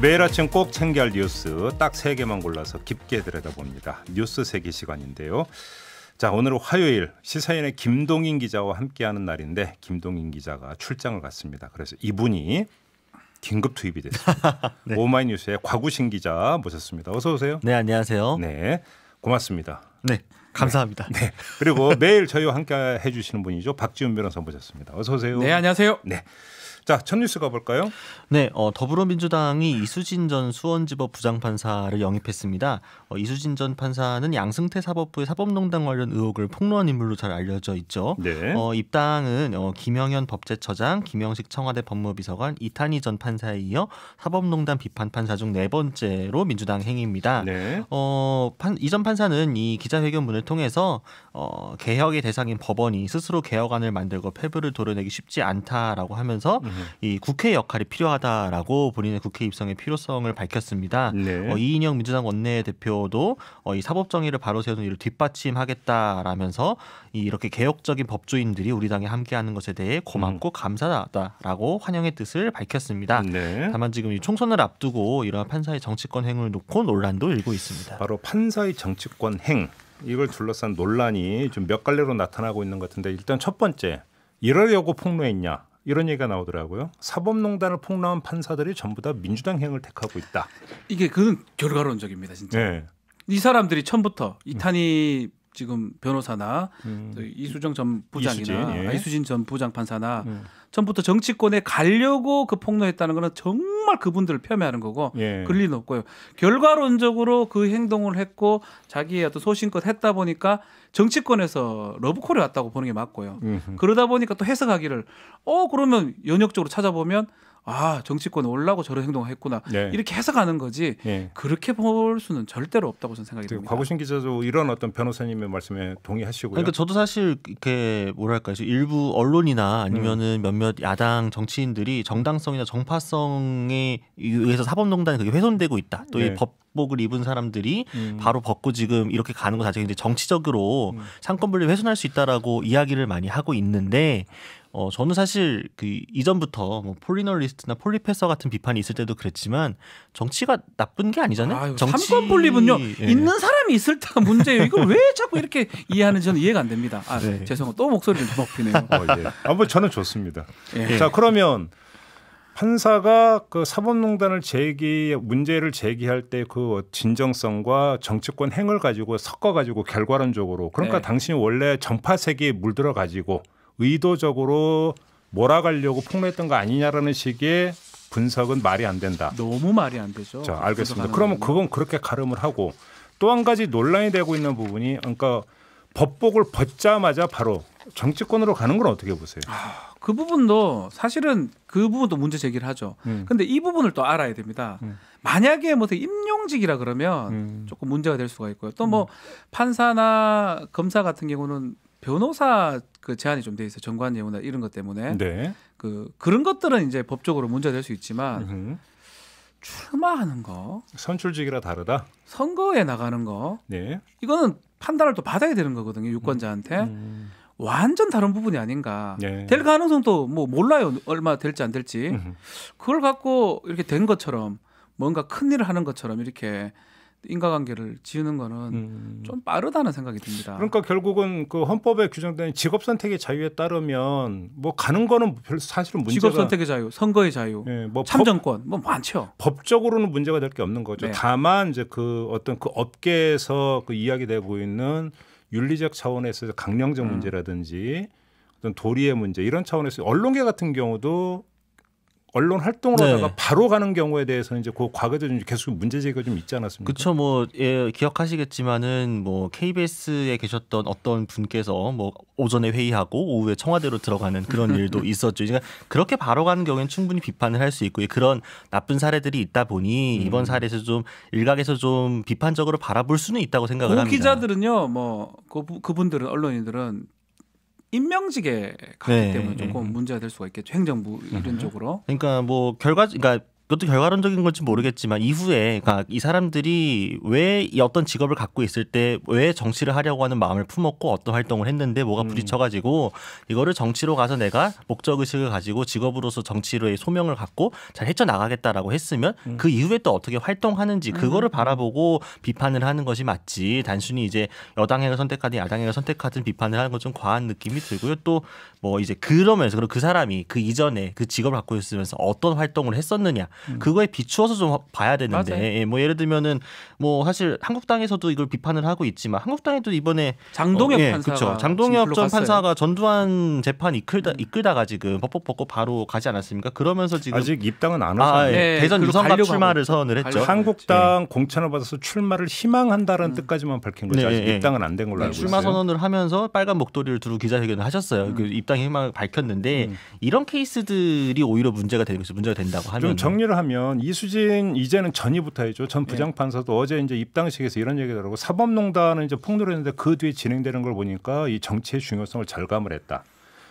매일 아침 꼭 챙겨야 할 뉴스 딱 세 개만 골라서 깊게 들여다봅니다. 뉴스 세계 시간인데요. 자, 오늘은 화요일 시사인의 김동인 기자와 함께하는 날인데 김동인 기자가 출장을 갔습니다. 그래서 이분이 긴급 투입이 됐습니다. 네. 오마이뉴스의 과구신 기자 모셨습니다. 어서 오세요. 네, 안녕하세요. 네, 고맙습니다. 네, 감사합니다. 네. 네. 그리고 매일 저희와 함께 해주시는 분이죠 박지훈 변호사 모셨습니다. 어서 오세요. 네, 안녕하세요. 네. 자, 첫 뉴스 가볼까요? 네, 어, 더불어민주당이 이수진 전 수원지법 부장판사를 영입했습니다. 어, 이수진 전 판사는 양승태 사법부의 사법농단 관련 의혹을 폭로한 인물로 잘 알려져 있죠. 네. 어, 입당은 어, 김영현 법제처장, 김영식 청와대 법무비서관, 이탄희 전 판사에 이어 사법농단 비판 판사 중 네 번째로 민주당 행위입니다. 네. 어, 판, 이전 판사는 이 기자회견문을 통해서 어, 개혁의 대상인 법원이 스스로 개혁안을 만들고 패부를 도려내기 쉽지 않다라고 하면서 음. 이 국회 역할이 필요하다라고 본인의 국회 입성의 필요성을 밝혔습니다. 네. 어, 이인영 민주당 원내대표도 어, 이 사법 정의를 바로 세우는 일을 뒷받침하겠다라면서 이, 이렇게 개혁적인 법조인들이 우리 당에 함께하는 것에 대해 고맙고 음. 감사하다라고 환영의 뜻을 밝혔습니다. 네. 다만 지금 이 총선을 앞두고 이러한 판사의 정치권 행을 놓고 논란도 일고 있습니다. 바로 판사의 정치권 행 이걸 둘러싼 논란이 좀몇 갈래로 나타나고 있는 것 같은데 일단 첫 번째 이러려고 폭로했냐 이런 얘기가 나오더라고요. 사법농단을 폭로한 판사들이 전부 다 민주당 행을 택하고 있다. 이게 그는 결과론적입니다, 진짜. 네. 이 사람들이 처음부터 이탄희 음. 지금 변호사나 음. 이수정 전 부장이나 이수진, 예. 아, 이수진 전 부장 판사나 음. 전부터 정치권에 가려고 그 폭로했다는 거는 정말 그분들을 폄훼하는 거고 예. 그럴 리는 없고요. 결과론적으로 그 행동을 했고 자기의 어떤 소신껏 했다 보니까 정치권에서 러브콜이 왔다고 보는 게 맞고요. 음흠. 그러다 보니까 또 해석하기를 어 그러면 연역적으로 찾아보면 아 정치권에 올라고 저런 행동을 했구나 네. 이렇게 해서가는 거지 네. 그렇게 볼 수는 절대로 없다고 저는 생각이 듭니다. 과거신 기자도 이런 어떤 변호사님의 말씀에 동의하시고요. 그러니까 저도 사실 이렇게 뭐랄까 요 일부 언론이나 아니면은 음. 몇몇 야당 정치인들이 정당성이나 정파성에 의해서 사법농단이 그게 훼손되고 있다. 또이 네. 법복을 입은 사람들이 음. 바로 벗고 지금 이렇게 가는 것 자체가 이제 정치적으로 음. 상권분리 훼손할 수 있다라고 이야기를 많이 하고 있는데 어, 저는 사실 그 이전부터 뭐 폴리널리스트나 폴리페서 같은 비판이 있을 때도 그랬지만 정치가 나쁜 게 아니잖아요. 아유, 정치... 삼권 분립은요 예. 있는 사람이 있을 때가 문제예요. 이걸 왜 자꾸 이렇게 이해하는지 저는 이해가 안 됩니다. 아, 네. 죄송합니다. 또 목소리 더 높이네요. 어, 아, 예. 아뭐 저는 좋습니다. 예. 자 그러면 판사가 그 사법농단을 제기 문제를 제기할 때 그 진정성과 정치권 행을 가지고 섞어 가지고 결과론적으로 그러니까 네. 당신이 원래 정파세계에 물들어 가지고 의도적으로 몰아가려고 폭로했던 거 아니냐라는 식의 분석은 말이 안 된다. 너무 말이 안 되죠. 자, 알겠습니다. 그러면 그건 그렇게 가름을 하고 또 한 가지 논란이 되고 있는 부분이 그러니까 법복을 벗자마자 바로 정치권으로 가는 건 어떻게 보세요? 아, 그 부분도 사실은 그 부분도 문제 제기를 하죠. 음. 근데 이 부분을 또 알아야 됩니다. 음. 만약에 뭐 임용직이라 그러면 음. 조금 문제가 될 수가 있고요. 또뭐 음. 판사나 검사 같은 경우는 변호사 그 제한이 좀 돼 있어요. 정관 예우나 이런 것 때문에. 네. 그 그런 것들은 이제 법적으로 문제가 될 수 있지만 으흠. 출마하는 거, 선출직이라 다르다. 선거에 나가는 거. 네. 이거는 판단을 또 받아야 되는 거거든요. 유권자한테. 음. 완전 다른 부분이 아닌가. 네. 될 가능성도 뭐 몰라요. 얼마 될지 안 될지. 으흠. 그걸 갖고 이렇게 된 것처럼 뭔가 큰 일을 하는 것처럼 이렇게 인과관계를 지우는 거는 음. 좀 빠르다는 생각이 듭니다. 그러니까 결국은 그 헌법에 규정된 직업 선택의 자유에 따르면 뭐 가는 거는 별 사실은 문제가 직업 선택의 자유, 선거의 자유, 예, 뭐 참정권 법, 뭐 많죠. 법적으로는 문제가 될 게 없는 거죠. 네. 다만 이제 그 어떤 그 업계에서 그 이야기되고 있는 윤리적 차원에서 강령적 음. 문제라든지 어떤 도리의 문제 이런 차원에서 언론계 같은 경우도 언론 활동을 네. 하다가 바로 가는 경우에 대해서는 이제 그 과거도 좀 계속 문제 제기가 좀 있지 않았습니까? 그쵸뭐 예, 기억하시겠지만은 뭐 KBS에 계셨던 어떤 분께서 뭐 오전에 회의하고 오후에 청와대로 들어가는 그런 일도 있었죠. 그러니까 그렇게 바로 가는 경우에는 충분히 비판을 할 수 있고 그런 나쁜 사례들이 있다 보니 음. 이번 사례에서 좀 일각에서 좀 비판적으로 바라볼 수는 있다고 생각을 합니다. 기자들은요. 뭐 그, 그분들은 언론인들은 임명직에 가기 네, 때문에 네. 조금 문제가 될 수가 있겠죠 행정부 이런 쪽으로. 그러니까 뭐 결과, 그러니까 그것도 결과론적인 건지 모르겠지만 이후에 그러니까 이 사람들이 왜 어떤 직업을 갖고 있을 때 왜 정치를 하려고 하는 마음을 품었고 어떤 활동을 했는데 뭐가 음. 부딪혀가지고 이거를 정치로 가서 내가 목적 의식을 가지고 직업으로서 정치로의 소명을 갖고 잘 헤쳐나가겠다라고 했으면 음. 그 이후에 또 어떻게 활동하는지 그거를 음. 바라보고 비판을 하는 것이 맞지 단순히 이제 여당에게 선택하든 야당에게 선택하든 비판을 하는 건 좀 과한 느낌이 들고요 또 뭐 이제 그러면서 그리고 그 사람이 그 이전에 그 직업을 갖고 있으면서 어떤 활동을 했었느냐 음. 그거에 비추어서 좀 봐야 되는데 예, 뭐 예를 들면은 뭐 사실 한국당에서도 이걸 비판을 하고 있지만 한국당에도 이번에 장동엽 어, 예, 판사가 그쵸. 장동엽 전 판사가 전두환 재판 이끌다 음. 이끌다가 지금 벅벅벅벅 바로 가지 않았습니까? 그러면서 지금 아직 입당은 안 하잖아요. 예. 네, 대전 유성갑 출마를 선언을 했죠. 한국당 네. 공천을 받아서 출마를 희망한다라는 음. 뜻까지만 밝힌 거죠. 아직 네, 입당은 안 된 걸로 알고 출마 있어요. 출마 선언을 하면서 빨간 목도리를 두루 기자회견을 하셨어요. 음. 그 입당 희망을 밝혔는데 음. 이런 케이스들이 오히려 문제가 되는 것이 문제가 된다고 하면 정리를 정리를 하면 이수진 이제는 전이부터 해죠. 전 네. 부장판사도 어제 이제 입당식에서 이런 얘기를 하고 사법농단은 이제 폭로를 했는데 그 뒤에 진행되는 걸 보니까 이 정치의 중요성을 절감을 했다.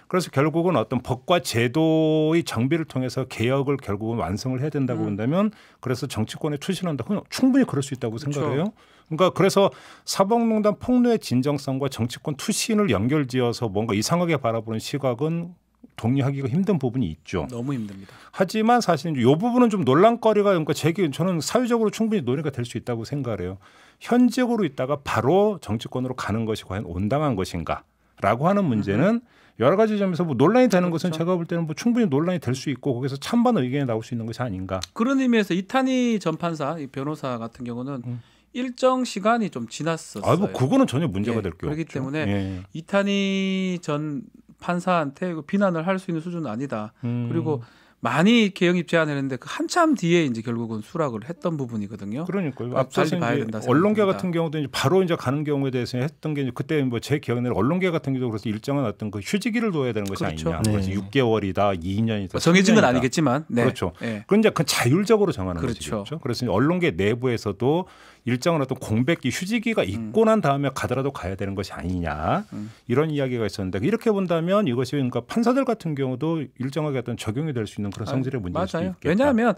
그래서 결국은 어떤 법과 제도의 정비를 통해서 개혁을 결국은 완성을 해야 된다고 음. 본다면 그래서 정치권에 출신한다. 그건 충분히 그럴 수 있다고 그렇죠. 생각해요. 그러니까 그래서 사법농단 폭로의 진정성과 정치권 투신을 연결지어서 뭔가 이상하게 바라보는 시각은 동의하기가 힘든 부분이 있죠. 너무 힘듭니다. 하지만 사실은 이 부분은 좀 논란거리가 그러니까 제기 저는 사회적으로 충분히 논의가 될 수 있다고 생각해요. 을 현직으로 있다가 바로 정치권으로 가는 것이 과연 온당한 것인가라고 하는 문제는 여러 가지 점에서 뭐 논란이 되는 그렇죠. 것은 제가 볼 때는 뭐 충분히 논란이 될 수 있고 거기서 찬반 의견이 나올 수 있는 것이 아닌가. 그런 의미에서 이탄희 전 판사 변호사 같은 경우는 음. 일정 시간이 좀 지났었어요. 아, 뭐 그거는 전혀 문제가 예, 될게 그렇기 때문에 예. 이탄희 전 판사한테 그 비난을 할 수 있는 수준은 아니다. 음. 그리고 많이 개영입 제안 했는데 그 한참 뒤에 이제 결국은 수락을 했던 부분이거든요. 그러니까요. 앞서서 봐야 된다. 언론계 같은 경우도 이제 바로 이제 가는 경우에 대해서 했던 게 그때 뭐제 기억에는 언론계 같은 경우도 그래서 일정한 어떤 그 휴지기를 둬야 되는 것이 그렇죠. 아니냐. 네. 그래서 6개월이다, 2년이다. 정해진 건 아니겠지만. 네. 그렇죠. 네. 그건 이제 그 자율적으로 정하는 그렇죠. 것이죠 그래서 언론계 내부에서도 일정한 어떤 공백기 휴지기가 음. 있고 난 다음에 가더라도 가야 되는 것이 아니냐 음. 이런 이야기가 있었는데 이렇게 본다면 이것이 그러니까 판사들 같은 경우도 일정하게 어떤 적용이 될 수 있는 그런 아, 성질의 문제일 수도 있겠다. 왜냐하면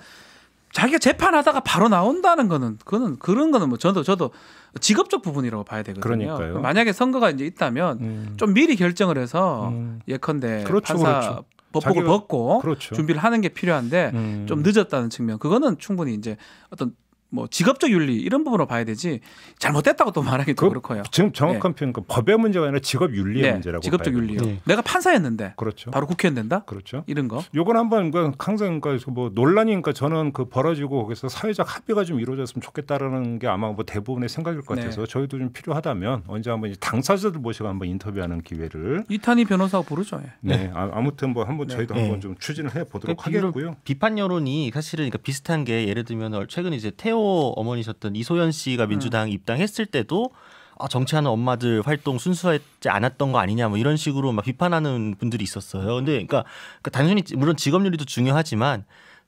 자기가 재판하다가 바로 나온다는 거는 그거는 그런 거는 뭐 저도 저도 직업적 부분이라고 봐야 되거든요. 그러니까요. 만약에 선거가 이제 있다면 음. 좀 미리 결정을 해서 음. 예컨대 그렇죠, 판사 그렇죠. 법복을 벗고 그렇죠. 준비를 하는 게 필요한데 음. 좀 늦었다는 측면 그거는 충분히 이제 어떤 뭐 직업적 윤리 이런 부분으로 봐야 되지 잘못됐다고 또 말하기 도 그, 그렇고요. 지금 정확한 네. 표현 그 법의 문제가 아니라 직업 윤리의 네. 문제라고 직업적 윤리요. 네. 내가 판사였는데 그렇죠. 바로 국회의원 된다. 그렇죠. 이런 거. 요건 한번 그 항상 그러니까 뭐 논란이니까 그러니까 저는 그 벌어지고 거기서 사회적 합의가 좀 이루어졌으면 좋겠다라는 게 아마 뭐 대부분의 생각일 것 같아서 네. 저희도 좀 필요하다면 언제 한번 당사자들 모시고 한번 인터뷰하는 기회를 이탄희 변호사 부르죠. 예. 네, 네. 아, 무튼뭐 한번 네. 저희도 한번 좀 추진을 해 보도록 그러니까 하겠고요. 비판 여론이 사실은 그러니까 비슷한 게 예를 들면 최근 이제 태호 창녀 어, 어머니셨던 이소연 씨가 민주당 음. 입당했을 때도 아, 정치하는 엄마들 활동 순수하지 않았던 거 아니냐 뭐 이런 식으로 막 비판하는 분들이 있었어요. 근데 그러니까, 그러니까 단순히 물론 직업률이도 중요하지만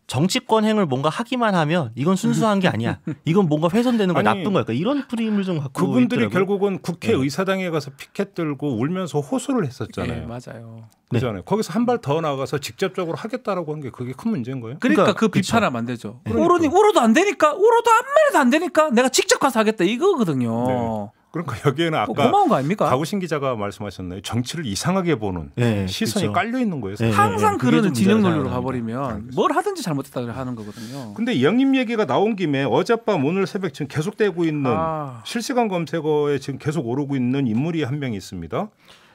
정치권 행을 뭔가 하기만 하면 이건 순수한 게 아니야. 이건 뭔가 훼손되는 거야. 나쁜 거야. 그러니까 이런 프림을 좀 갖고 그분들이 있더라고요. 결국은 국회의사당에 네. 가서 피켓 들고 울면서 호소를 했었잖아요. 네, 맞아요. 그잖아요. 네. 거기서 한 발 더 나가서 직접적으로 하겠다라고 한 게 그게 큰 문제인 거예요. 그러니까, 그러니까 그 비판하면 안 되죠. 그러니까. 오로니 오로도 안 되니까 오로도 안무 말도 안 되니까 내가 직접 가서 하겠다 이거거든요. 네. 그러니까 여기에는 어, 아까 고마운 거 아닙니까? 가구신 기자가 말씀하셨나요? 정치를 이상하게 보는 네, 시선이 그렇죠. 깔려 있는 거예요. 네, 사 항상 그런 진영 논리로 가버리면 알뭘 하든지 잘못했다 고 하는 거거든요. 근데 영입 얘기가 나온 김에 어젯밤 오늘 새벽 지금 계속되고 있는 아. 실시간 검색어에 지금 계속 오르고 있는 인물이 한 명 있습니다.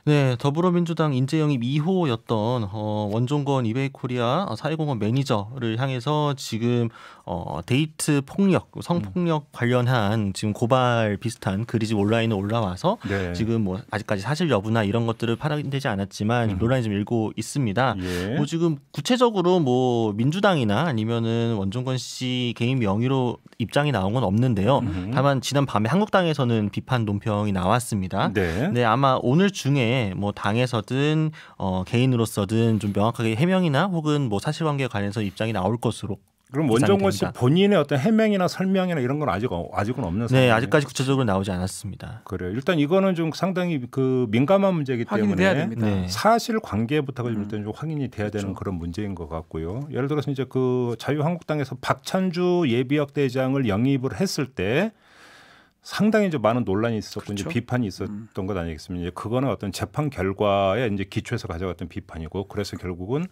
네, 더불어민주당 인재영입 2호였던 어, 원종건 이베이코리아 사회공헌 매니저를 향해서 지금 어, 데이트 폭력, 성폭력 음. 관련한 지금 고발 비슷한 글이 지금 온라인에 올라와서 네. 지금 뭐 아직까지 사실 여부나 이런 것들을 파악되지 않았지만 음. 논란이 좀 일고 있습니다. 예. 뭐 지금 구체적으로 뭐 민주당이나 아니면은 원종건 씨 개인 명의로 입장이 나온 건 없는데요. 음. 다만 지난 밤에 한국당에서는 비판 논평이 나왔습니다. 네, 네 아마 오늘 중에 뭐 당에서든 어, 개인으로서든 좀 명확하게 해명이나 혹은 뭐 사실관계에 관해서 입장이 나올 것으로 그럼 원정권 씨 본인의 어떤 해명이나 설명이나 이런 건 아직 아직은 없는 상황 네, 아직까지 구체적으로 나오지 않았습니다. 그래요. 일단 이거는 좀 상당히 그 민감한 문제이기 때문에 네. 네. 사실 관계부터가 좀 음. 일단 좀 확인이 돼야 그렇죠. 되는 그런 문제인 것 같고요. 예를 들어서 이제 그 자유한국당에서 박찬주 예비역 대장을 영입을 했을 때 상당히 좀 많은 논란이 있었고 그렇죠. 이제 비판이 음. 있었던 음. 것 아니겠습니까? 이제 그거는 어떤 재판 결과에 이제 기초해서 가져갔던 비판이고 그래서 결국은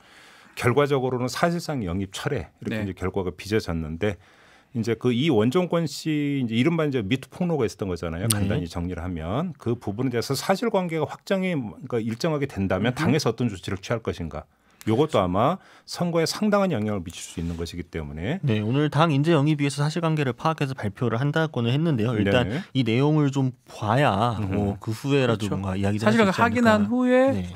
결과적으로는 사실상 영입 철회 이렇게 네. 이제 결과가 빚어졌는데 이제 그 이 원종권 씨 이제 이른바 이제 미투 폭로가 있었던 거잖아요. 네. 간단히 정리를 하면 그 부분에 대해서 사실관계가 확정이 그러니까 일정하게 된다면 당에서 어떤 조치를 취할 것인가 요것도 아마 선거에 상당한 영향을 미칠 수 있는 것이기 때문에 네 오늘 당 인재 영입 위에서 사실관계를 파악해서 발표를 한다고는 했는데요. 일단 네. 이 내용을 좀 봐야 음. 뭐그 후에라도 그렇죠. 뭔가 그렇죠. 이야기 사실은 확인한 후에 네.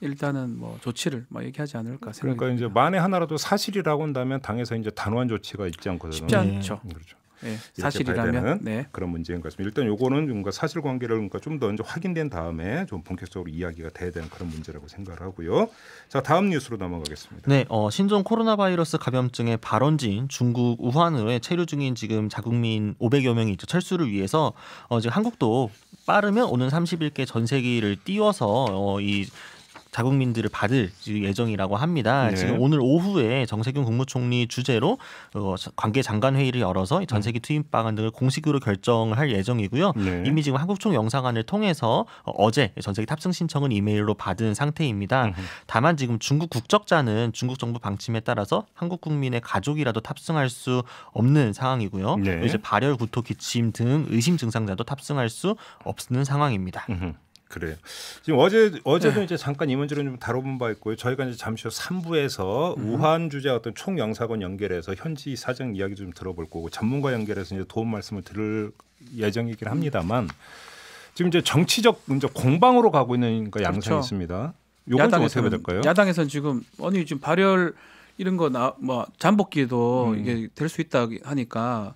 일단은 뭐 조치를 막 뭐 얘기하지 않을까 생각 그러니까 됩 이제 만에 하나라도 사실이라고 한다면 당에서 이제 단호한 조치가 있지 않거든요. 쉽지 않죠. 네. 그렇죠. 네, 사실이라면 네. 그런 문제인 것 같습니다. 일단 요거는 뭔가 사실관계를 뭔가 좀더 이제 확인된 다음에 좀 본격적으로 이야기가 돼야 되는 그런 문제라고 생각을 하고요. 자 다음 뉴스로 넘어가겠습니다. 네, 어, 신종 코로나 바이러스 감염증의 발원지인 중국 우한으로의 체류 중인 지금 자국민 500여 명이 있죠. 철수를 위해서 어, 지금 한국도 빠르면 오는 30일께 전세기를 띄워서 어, 이 자국민들을 받을 예정이라고 합니다. 네. 지금 오늘 오후에 정세균 국무총리 주재로 어, 관계 장관 회의를 열어서 전세기 음. 투입 방안 등을 공식으로 결정할 을 예정이고요. 네. 이미 지금 한국총 영사관을 통해서 어, 어제 전세기 탑승 신청은 이메일로 받은 상태입니다. 으흠. 다만 지금 중국 국적자는 중국 정부 방침에 따라서 한국 국민의 가족이라도 탑승할 수 없는 상황이고요. 네. 이제 발열, 구토, 기침 등 의심 증상자도 탑승할 수 없는 상황입니다. 으흠. 그래요. 지금 어제 어제도 네. 이제 잠깐 이 문제를 좀 다뤄본 바 있고요. 저희가 이제 잠시 후 3부에서 음. 우한 주재 어떤 총영사건 연결해서 현지 사정 이야기 좀 들어볼 거고 전문가 연결해서 이제 도움 말씀을 들을 예정이긴 합니다만 지금 이제 정치적 문제 공방으로 가고 있는 그 양상이 그렇죠. 있습니다. 요건 좀 어떻게 될까요? 야당에서는 지금 아니 지금 발열 이런 거나뭐 잠복기에도 음. 이게 될 수 있다 하니까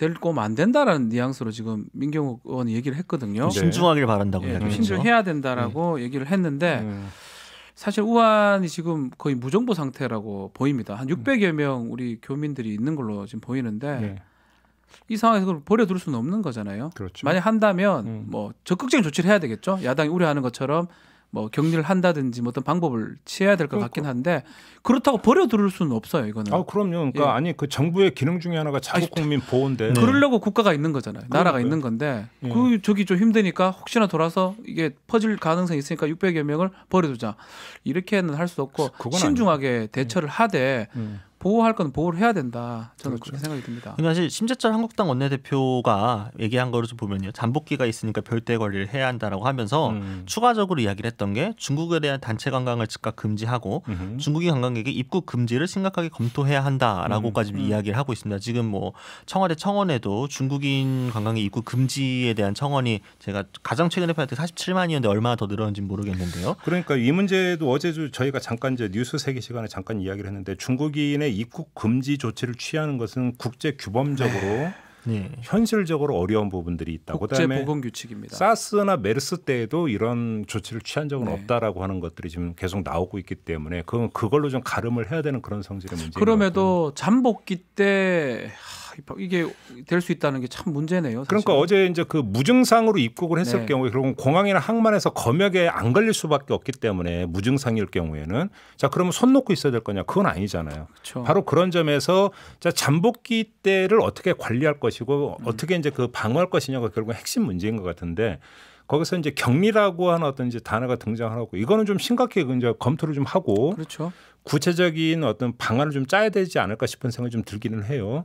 될고 안 된다라는 뉘앙스로 지금 민경욱 의원이 얘기를 했거든요. 네. 신중하길 바란다고 예, 신중해야 네. 된다라고 네. 얘기를 했는데 네. 사실 우한이 지금 거의 무정부 상태라고 보입니다. 한 600여 음. 명 우리 교민들이 있는 걸로 지금 보이는데 네. 이 상황에서 그걸 버려둘 수는 없는 거잖아요. 그렇죠. 만약 한다면 음. 뭐 적극적인 조치를 해야 되겠죠. 야당이 우려하는 것처럼 뭐 격리를 한다든지 뭐 어떤 방법을 취해야 될것 그러니까. 같긴 한데 그렇다고 버려두을 수는 없어요 이거는. 아 그럼요. 그러니까 예. 아니 그 정부의 기능 중에 하나가 자국 국민 보호인데. 네. 그러려고 국가가 있는 거잖아요. 나라가 그러니까요. 있는 건데 예. 그 저기 좀 힘드니까 혹시나 돌아서 이게 퍼질 가능성이 있으니까 600여 명을 버려두자 이렇게는 할 수 없고 신중하게 아니에요. 예. 대처를 하되 음. 보호할 건 보호를 해야 된다. 저는 그렇게 그렇죠. 생각이 듭니다. 근데 사실 심재철 한국당 원내대표가 얘기한 거를 좀 보면요. 잠복기가 있으니까 별대 관리를 해야 한다라고 하면서 음. 추가적으로 이야기를 했던 게 중국에 대한 단체 관광을 즉각 금지하고 음흠. 중국인 관광객의 입국 금지를 심각하게 검토해야 한다라고까지 음. 음. 이야기를 하고 있습니다. 지금 뭐 청와대 청원에도 중국인 관광객 입국 금지에 대한 청원이 제가 가장 최근에 봤을 때 47만이었는데 얼마나 더 늘었는지 모르겠는데요. 그러니까 이 문제도 어제 저희가 잠깐 이제 뉴스 세계 시간에 잠깐 이야기를 했는데 중국인의 입국 금지 조치를 취하는 것은 국제 규범적으로 네. 네. 현실적으로 어려운 부분들이 있다. 그다음에 보건 규칙입니다. 사스나 메르스 때에도 이런 조치를 취한 적은 네. 없다라고 하는 것들이 지금 계속 나오고 있기 때문에 그건 그걸로 좀 가름을 해야 되는 그런 성질의 문제. 그럼에도 잠복기 때 입학 이게 될 수 있다는 게 참 문제네요. 사실 그러니까 어제 이제 그 무증상으로 입국을 했을 네. 경우에 그럼 공항이나 항만에서 검역에 안 걸릴 수밖에 없기 때문에 무증상일 경우에는 자 그러면 손 놓고 있어야 될 거냐 그건 아니잖아요. 그렇 바로 그런 점에서 자 잠복기 때를 어떻게 관리할 것이고 음. 어떻게 이제 그 방어할 것이냐가 결국 핵심 문제인 것 같은데 거기서 이제 격리라고 하는 어떤 이제 단어가 등장하고 이거는 좀 심각하게 이제 검토를 좀 하고 그렇죠. 구체적인 어떤 방안을 좀 짜야 되지 않을까 싶은 생각이 좀 들기는 해요.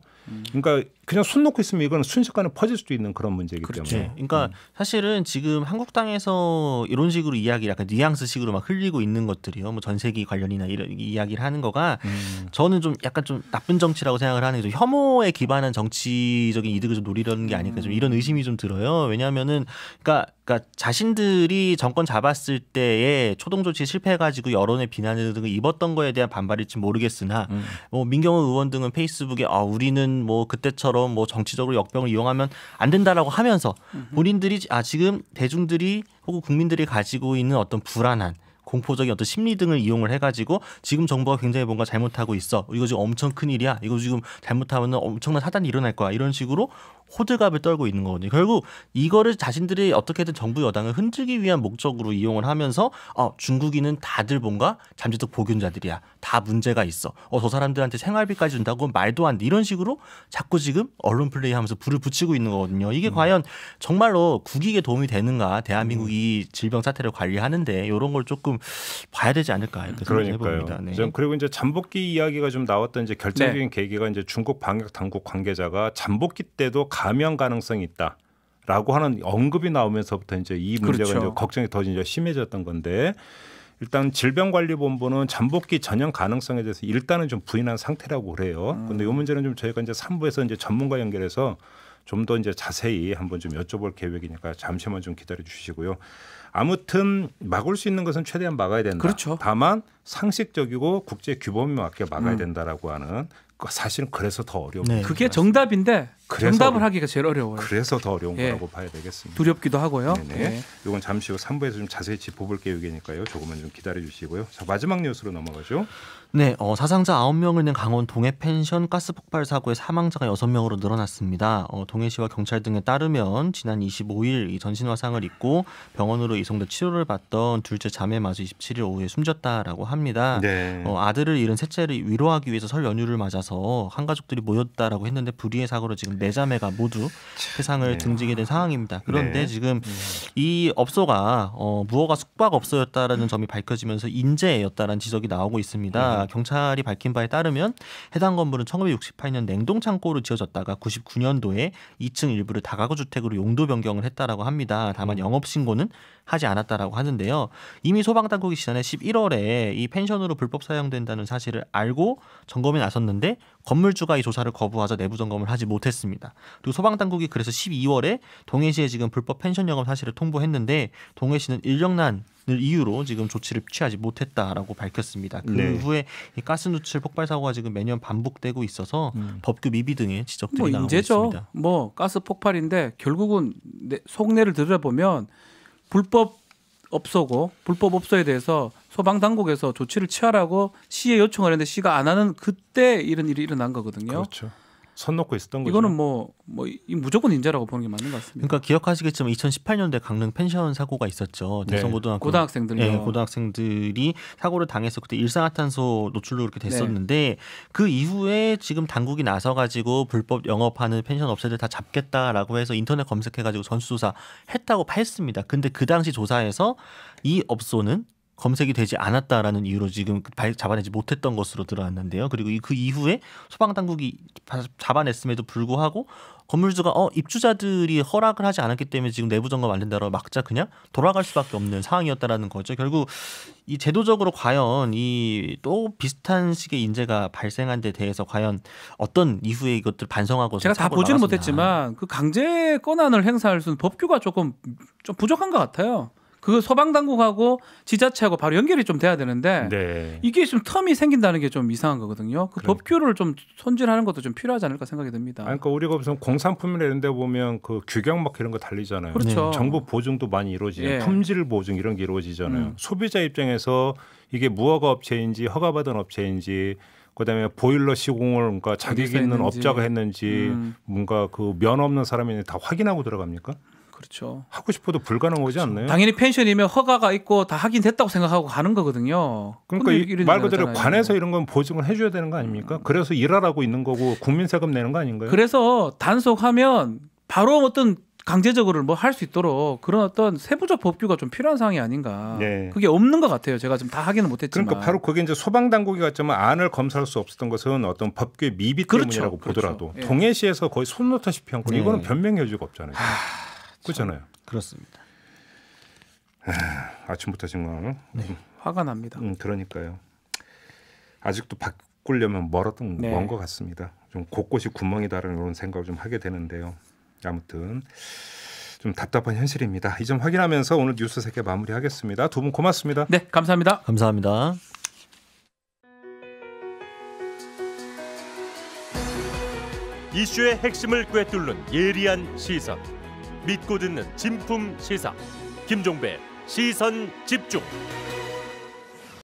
그러니까 그냥 손 놓고 있으면 이건 순식간에 퍼질 수도 있는 그런 문제이기 그렇죠. 때문에. 네. 그러니까 음. 사실은 지금 한국당에서 이런 식으로 이야기를 약간 뉘앙스식으로 막 흘리고 있는 것들이요. 뭐 전세기 관련이나 이런 이야기를 하는 거가 음. 저는 좀 약간 좀 나쁜 정치라고 생각을 하는 게좀 혐오에 기반한 정치적인 이득을 좀 노리려는 게 아닐까 좀 이런 음. 의심이 좀 들어요. 왜냐하면은 그러니까 그러니까 자신들이 정권 잡았을 때에 초동 조치 실패해가지고 여론의 비난을 입었던 거에 거에 대한 반발일지 모르겠으나 음. 뭐 민경호 의원 등은 페이스북에 아 우리는 뭐 그때처럼 뭐 정치적으로 역병을 이용하면 안 된다라고 하면서 본인들이 아 지금 대중들이 혹은 국민들이 가지고 있는 어떤 불안한 공포적인 어떤 심리 등을 이용을 해가지고 지금 정부가 굉장히 뭔가 잘못하고 있어. 이거 지금 엄청 큰 일이야. 이거 지금 잘못하면 엄청난 사단이 일어날 거야. 이런 식으로 호들갑을 떨고 있는 거거든요. 결국 이거를 자신들이 어떻게든 정부 여당을 흔들기 위한 목적으로 이용을 하면서 어, 중국인은 다들 뭔가 잠재적 복균자들이야다 문제가 있어. 어, 저 사람들한테 생활비까지 준다고 말도 안 돼. 이런 식으로 자꾸 지금 언론 플레이하면서 불을 붙이고 있는 거거든요. 이게 음. 과연 정말로 국익에 도움이 되는가? 대한민국 음. 이 질병 사태를 관리하는데 이런 걸 조금 봐야 되지 않을까 이렇게 그 생각해봅니다. 네. 그리고 이제 잠복기 이야기가 좀 나왔던 이제 결정적인 네. 계기가 이제 중국 방역 당국 관계자가 잠복기 때도 감염 가능성이 있다. 라고 하는 언급이 나오면서부터 이제 이 문제가 그렇죠. 이제 걱정이 더 이제 심해졌던 건데 일단 질병관리본부는 잠복기 전염 가능성에 대해서 일단은 좀 부인한 상태라고 그래요. 음. 근데 이 문제는 좀 저희가 이제 삼부에서 이제 전문가 연결해서 좀 더 이제 자세히 한번 좀 여쭤볼 계획이니까 잠시만 좀 기다려 주시고요. 아무튼 막을 수 있는 것은 최대한 막아야 된다. 그렇죠. 다만 상식적이고 국제 규범에 맞게 막아야 음. 된다라고 하는 그 사실은 그래서 더 어려운 네. 그게 정답인데 정답을 하기가 제일 어려워요. 그래서 더 어려운 예. 거라고 봐야 되겠습니다. 두렵기도 하고요. 네 이건 잠시 후 3부에서 좀 자세히 짚어볼 계획이니까요. 조금만 좀 기다려 주시고요. 자 마지막 뉴스로 넘어가죠. 네, 어, 사상자 9명을 낸 강원 동해 펜션 가스 폭발 사고의 사망자가 6명으로 늘어났습니다. 어, 동해시와 경찰 등에 따르면 지난 25일 이 전신 화상을 입고 병원으로 이송돼 치료를 받던 둘째 자매마저 27일 오후에 숨졌다라고 합니다. 네. 어, 아들을 잃은 셋째를 위로하기 위해서 설 연휴를 맞아서 모서한 가족들이 모였다라고 했는데 불의의 사고로 지금 네 자매가 모두 세상을 네. 등지게 된 상황입니다. 그런데 네. 지금 네. 이 업소가 어, 무허가 숙박업소였다라는 점이 밝혀지면서 인재였다라는 지적이 나오고 있습니다. 네. 경찰이 밝힌 바에 따르면 해당 건물은 1968년 냉동 창고로 지어졌다가 99년도에 2층 일부를 다가구 주택으로 용도 변경을 했다라고 합니다. 다만 음. 영업 신고는 하지 않았다라고 하는데요. 이미 소방 당국이 지난해 11월에 이 펜션으로 불법 사용된다는 사실을 알고 점검에 나섰는데 건물주가 이 조사를 거부하자 내부 점검을 하지 못했습니다. 그리고 소방 당국이 그래서 12월에 동해시에 지금 불법 펜션 영업 사실을 통보했는데 동해시는 인력난 을 이유로 지금 조치를 취하지 못했다라고 밝혔습니다. 그 네. 후에 이 가스 누출 폭발 사고가 지금 매년 반복되고 있어서 음. 법규 미비 등의 지적들이 뭐 나오고 있습니다. 뭐 가스 폭발인데 결국은 속내를 들여다보면 불법 업소고 불법 업소에 대해서 소방 당국에서 조치를 취하라고 시에 요청을 했는데 시가 안 하는 그때 이런 일이 일어난 거거든요. 그렇죠. 선 놓고 있었던 거죠. 이거는 뭐뭐 뭐, 뭐 무조건 인재라고 보는 게 맞는 것 같습니다. 그러니까 기억하시겠지만 2018년대 강릉 펜션 사고가 있었죠. 네. 대성고등학교 네. 고등학생들 네, 예, 고등학생들이 사고를 당해서 그때 일산화탄소 노출로 이렇게 네. 됐었는데 네. 그 이후에 지금 당국이 나서 가지고 불법 영업하는 펜션 업체들 다 잡겠다라고 해서 인터넷 검색해 가지고 전수조사 했다고 했습니다. 근데 그 당시 조사에서 이 업소는 검색이 되지 않았다라는 이유로 지금 그 잡아내지 못했던 것으로 드러났는데요. 그리고 그 이후에 소방 당국이 잡아냈음에도 불구하고 건물주가 어 입주자들이 허락을 하지 않았기 때문에 지금 내부 점검 안 된다라고 막자 그냥 돌아갈 수밖에 없는 상황이었다라는 거죠. 결국 이 제도적으로 과연 이 또 비슷한 식의 인재가 발생한 데 대해서 과연 어떤 이후에 이것들 반성하고 제가 다 보지는 못했지만 그 강제 권한을 행사할 수는 법규가 조금 좀 부족한 것 같아요. 그 소방당국하고 지자체하고 바로 연결이 좀 돼야 되는데 네. 이게 좀 텀이 생긴다는 게 좀 이상한 거거든요. 그그러 법규를 좀 손질하는 것도 좀 필요하지 않을까 생각이 듭니다. 아니, 그러니까 우리가 무슨 공산품이나 이런 데 보면 그 규격 막 이런 거 달리잖아요. 그렇죠. 네. 정부 보증도 많이 이루어지죠. 예. 품질 보증 이런 게 이루어지잖아요. 음. 소비자 입장에서 이게 무허가 업체인지 허가받은 업체인지 그다음에 보일러 시공을 그러니까 자격이 있는 업자가 했는지 음. 뭔가 그 면 없는 사람이 다 확인하고 들어갑니까? 그렇죠. 하고 싶어도 불가능하지 그렇죠. 않나요? 당연히 펜션이면 허가가 있고 다 하긴 됐다고 생각하고 가는 거거든요. 그러니까 이, 말 그대로 관에서 이런 건 보증을 해줘야 되는 거 아닙니까? 음. 그래서 일하라고 있는 거고 국민 세금 내는 거 아닌가요? 그래서 단속하면 바로 어떤 강제적으로 뭐 할 수 있도록 그런 어떤 세부적 법규가 좀 필요한 상황이 아닌가. 네. 그게 없는 것 같아요. 제가 지금 다 확인을 못했지만. 그러니까 바로 그게 이제 소방 당국이 갔지만 안을 검사할 수 없었던 것은 어떤 법규의 미비 그렇죠. 때문이라고 그렇죠. 보더라도 예. 동해시에서 거의 손 놓다시피 한 거. 네. 이거는 변명 여지가 없잖아요. 하... 그렇잖아요. 그렇습니다. 아, 침부터 정말 음, 네, 화가 납니다. 음, 그러니까요. 아직도 바꾸려면 멀었던 네. 먼것 같습니다. 좀 곳곳이 구멍이다라는 런 생각을 좀 하게 되는데요. 아무튼 좀 답답한 현실입니다. 이 점 확인하면서 오늘 뉴스 세계 마무리하겠습니다. 두 분 고맙습니다. 네, 감사합니다. 감사합니다. 이슈의 핵심을 꿰뚫는 예리한 시선. 믿고 듣는 진품 시사 김종배 시선 집중.